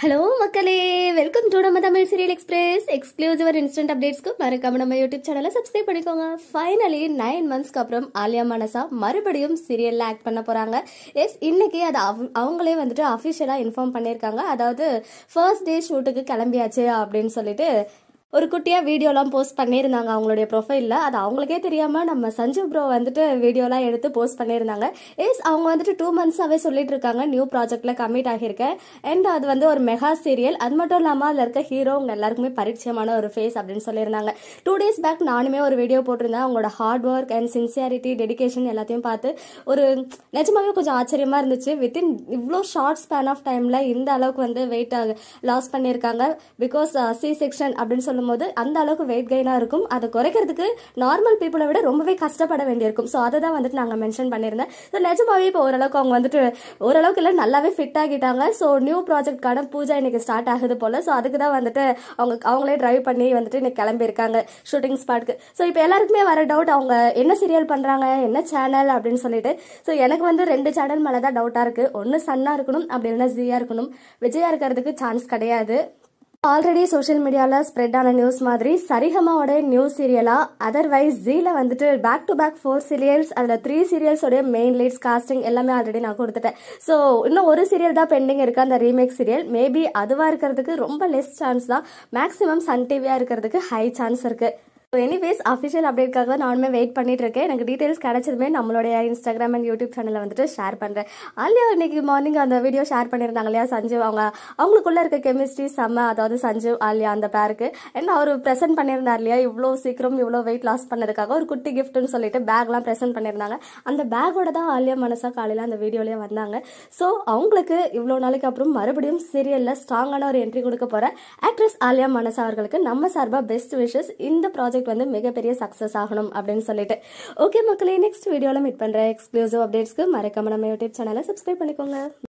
hello மக்களே welcome to நம்ம Tamil serial express எக்ஸ்க்ளூசிவர் இன்ஸ்டன்ட் அப்டேட்ஸ்க்கு மறக்காம நம்ம யூடியூப் சேனலை சப்ஸ்கிரைப் பண்ணிக்கோங்க ஃபைனலி நைன் மந்த்ஸ்க்கு அப்புறம் ஆலியா மனசா மறுபடியும் சீரியலில் ஆக்ட் பண்ண போகிறாங்க எஸ் இன்னைக்கு அதை அவங்களே வந்துட்டு அஃபிஷியலாக இன்ஃபார்ம் பண்ணியிருக்காங்க அதாவது ஃபர்ஸ்ட் டே ஷூட்டுக்கு கிளம்பியாச்சு அப்படின்னு சொல்லிட்டு ஒரு குட்டியாக வீடியோலாம் போஸ்ட் பண்ணியிருந்தாங்க அவங்களுடைய ப்ரொஃபைலில் அது அவங்களுக்கே தெரியாமல் நம்ம சஞ்சீவ் ப்ரோ வந்துட்டு வீடியோலாம் எடுத்து போஸ்ட் பண்ணியிருந்தாங்க எஸ் அவங்க வந்துட்டு டூ மந்த்ஸாகவே சொல்லிட்டு இருக்காங்க நியூ ப்ராஜெக்டில் கமிட் ஆகியிருக்கேன் அண்ட் அது வந்து ஒரு மெகா சீரியல் அது மட்டும் இல்லாமல் அதில் இருக்க ஹீரோ அவங்க எல்லாருக்குமே பரிச்சயமான ஒரு ஃபேஸ் அப்படின்னு சொல்லியிருந்தாங்க டூ டேஸ் பேக் நானுமே ஒரு வீடியோ போட்டிருந்தேன் அவங்களோட hard work and sincerity dedication எல்லாத்தையும் பார்த்து ஒரு நிஜமாவே கொஞ்சம் ஆச்சரியமாக இருந்துச்சு வித்தின் இவ்வளோ ஷார்ட் ஸ்பேன் ஆஃப் டைமில் இந்த அளவுக்கு வந்து வெயிட் லாஸ் பண்ணியிருக்காங்க பிகாஸ் சி செக்ஷன் அப்படின்னு சொல்லி பண்ணும்போது அந்த அளவுக்கு வெயிட் கெயினாக இருக்கும் அதை குறைக்கிறதுக்கு நார்மல் பீப்புளை விட ரொம்பவே கஷ்டப்பட வேண்டியிருக்கும் ஸோ அதை தான் வந்துட்டு நாங்கள் மென்ஷன் பண்ணியிருந்தேன் ஸோ நிஜமாவே இப்போ ஓரளவுக்கு அவங்க வந்துட்டு ஓரளவுக்கு இல்லை நல்லாவே ஃபிட் ஆகிட்டாங்க ஸோ நியூ ப்ராஜெக்ட்கான பூஜை பூஜா இன்னைக்கு ஸ்டார்ட் ஆகுது போல் ஸோ அதுக்கு தான் வந்துட்டு அவங்க அவங்களே ட்ரைவ் பண்ணி வந்துட்டு இன்னைக்கு கிளம்பியிருக்காங்க ஷூட்டிங் ஸ்பாட்க்கு ஸோ இப்போ எல்லாருக்குமே வர டவுட் அவங்க என்ன சீரியல் பண்ணுறாங்க என்ன சேனல் அப்படின்னு சொல்லிட்டு ஸோ எனக்கு வந்து ரெண்டு சேனல் மேலே தான் டவுட்டாக இருக்குது ஒன்று சன்னாக இருக்கணும் அப்படி இல்லைன்னா ஜியாக இருக்கணும் விஜயா இருக்கிறதுக்கு சான்ஸ் கிடையாது ஆல்ரெடி சோஷியல் மீடியாவில் ஸ்ப்ரெட் ஆன நியூஸ் மாதிரி சரிகமாவோட நியூஸ் சீரியலாக அதர்வைஸ் ஜீல வந்துட்டு back to back four serials அதில் த்ரீ சீரியல்ஸோடைய மெயின் லீட்ஸ் காஸ்டிங் எல்லாமே ஆல்ரெடி நான் கொடுத்துட்டேன் ஸோ இன்னும் ஒரு சீரியல் தான் பெண்டிங் இருக்குது அந்த ரீமேக் சீரியல் மேபி அதுவாக இருக்கிறதுக்கு ரொம்ப லெஸ் சான்ஸ் தான் மேக்ஸிமம் சன் டிவியாக இருக்கிறதுக்கு ஹை சான்ஸ் இருக்குது எனிவேஸ் அஃபிஷியல் அப்டேட்காக நானுமே வெயிட் பண்ணிட்டு இருக்கேன் எனக்கு டீடைல்ஸ் கிடைச்சதுமே நம்மளுடைய இன்ஸ்டாகிராம் அண்ட் யூடியூப் சேனலில் வந்துட்டு ஷேர் பண்ணுறேன் அல்லையா இன்னைக்கு மார்னிங் அந்த வீடியோ ஷேர் பண்ணியிருந்தாங்க இல்லையா சஞ்சீவ் அவங்க அவங்களுக்குள்ள இருக்க கெமிஸ்ட்ரி செம்ம அதாவது சஞ்சீவ் ஆலியா அந்த பேருக்கு ஏன்னா அவர் ப்ரெசென்ட் பண்ணியிருந்தார் இல்லையா இவ்வளோ சீக்கிரம் இவ்வளோ வெயிட் லாஸ் பண்ணதுக்காக ஒரு குட்டி கிஃப்ட்னு சொல்லிட்டு பேக்லாம் ப்ரெசென்ட் பண்ணியிருந்தாங்க அந்த பேக்கோட தான் ஆலியா மனசா காலையில் அந்த வீடியோலேயே வந்தாங்க ஸோ அவங்களுக்கு இவ்வளோ நாளைக்கு அப்புறம் மறுபடியும் சீரியலில் ஸ்ட்ராங்கான ஒரு என்ட்ரி கொடுக்க போகிற ஆக்ட்ரஸ் ஆலியா மனசா அவர்களுக்கு நம்ம சார்பாக பெஸ்ட் விஷஸ் இந்த ப்ராஜெக்ட் ப்ராஜெக்ட் வந்து மிகப்பெரிய சக்ஸஸ் ஆகணும் அப்படின்னு சொல்லிட்டு ஓகே மக்களே நெக்ஸ்ட் வீடியோவில் மீட் பண்ணுற எக்ஸ்க்ளூசிவ் அப்டேட்ஸ்க்கு மறக்காம நம்ம யூடியூப் சேனலை சப்ஸ்கிரைப் பண்ணிக்கோங்க